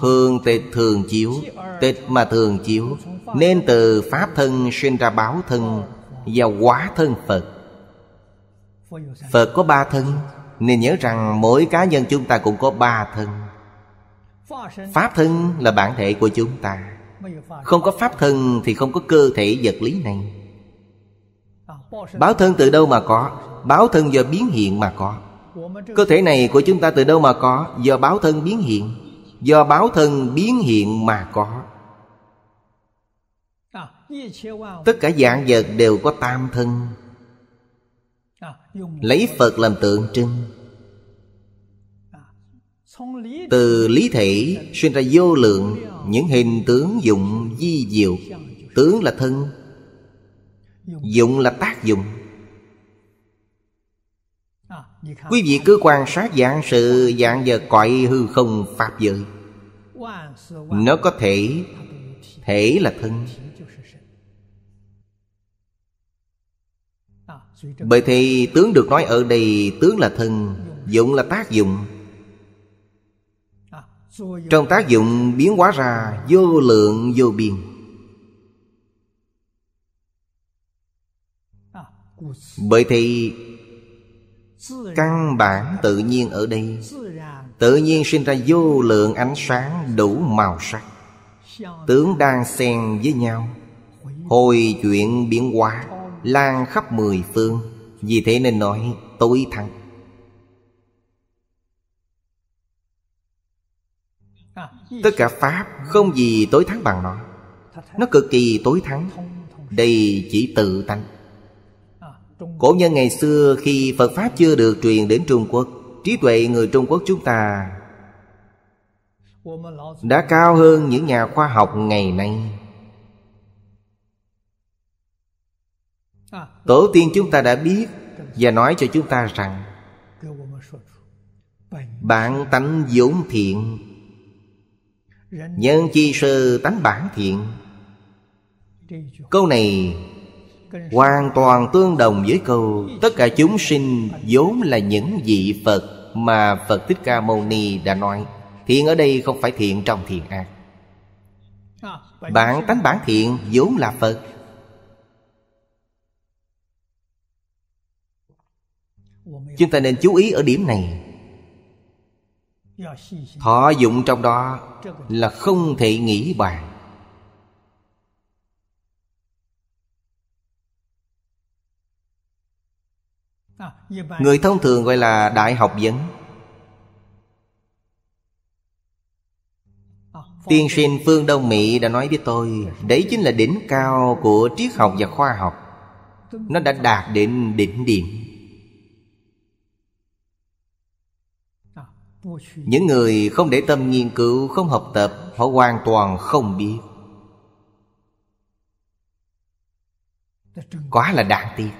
Thường tịch thường chiếu Tịch mà thường chiếu Nên từ Pháp thân sinh ra báo thân Và quá thân Phật Phật có ba thân Nên nhớ rằng mỗi cá nhân chúng ta cũng có ba thân Pháp thân là bản thể của chúng ta Không có pháp thân thì không có cơ thể vật lý này Báo thân từ đâu mà có Báo thân do biến hiện mà có Cơ thể này của chúng ta từ đâu mà có Do báo thân biến hiện do báo thân biến hiện mà có à, tất cả dạng vật đều có tam thân à, lấy phật làm tượng trưng à, từ lý thể sinh ra vô lượng những hình tướng dụng di diệu tướng là thân dụng là tác dụng Quý vị cứ quan sát dạng sự dạng vật cõi hư không Pháp giới Nó có thể Thể là thân Bởi thì tướng được nói ở đây Tướng là thân Dụng là tác dụng Trong tác dụng biến hóa ra Vô lượng vô biên Bởi thì căn bản tự nhiên ở đây tự nhiên sinh ra vô lượng ánh sáng đủ màu sắc tướng đang xen với nhau hồi chuyện biến hóa lan khắp mười phương vì thế nên nói tối thắng tất cả pháp không gì tối thắng bằng nó nó cực kỳ tối thắng đây chỉ tự tánh Cổ nhân ngày xưa khi Phật Pháp chưa được truyền đến Trung Quốc Trí tuệ người Trung Quốc chúng ta Đã cao hơn những nhà khoa học ngày nay Tổ tiên chúng ta đã biết Và nói cho chúng ta rằng Bản tánh vốn thiện Nhân chi sơ tánh bản thiện Câu này Hoàn toàn tương đồng với câu Tất cả chúng sinh vốn là những vị Phật Mà Phật Thích Ca Mâu Ni đã nói Thiện ở đây không phải thiện trong thiện ác Bản tánh bản thiện vốn là Phật Chúng ta nên chú ý ở điểm này Thọ dụng trong đó Là không thể nghĩ bàn người thông thường gọi là đại học vấn tiên sinh phương đông mỹ đã nói với tôi đấy chính là đỉnh cao của triết học và khoa học nó đã đạt đến đỉnh điểm những người không để tâm nghiên cứu không học tập họ hoàn toàn không biết quá là đáng tiếc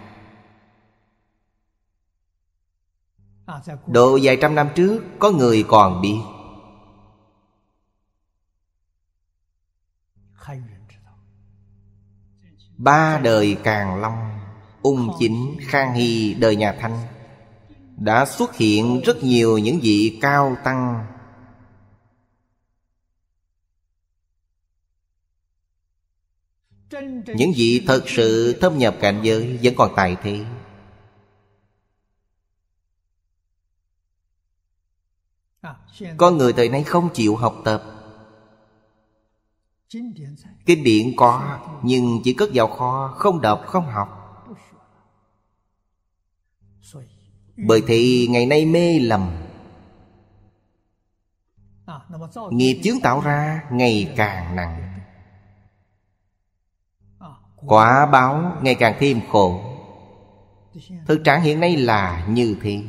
Độ vài trăm năm trước Có người còn biết Ba đời Càng Long Ung Chính Khang Hy đời nhà Thanh Đã xuất hiện rất nhiều những vị cao tăng Những vị thật sự thâm nhập cảnh giới vẫn còn tại thế Con người thời nay không chịu học tập Kinh điển có Nhưng chỉ cất vào kho Không đọc không học Bởi thì ngày nay mê lầm Nghiệp chướng tạo ra ngày càng nặng Quả báo ngày càng thêm khổ Thực trạng hiện nay là như thế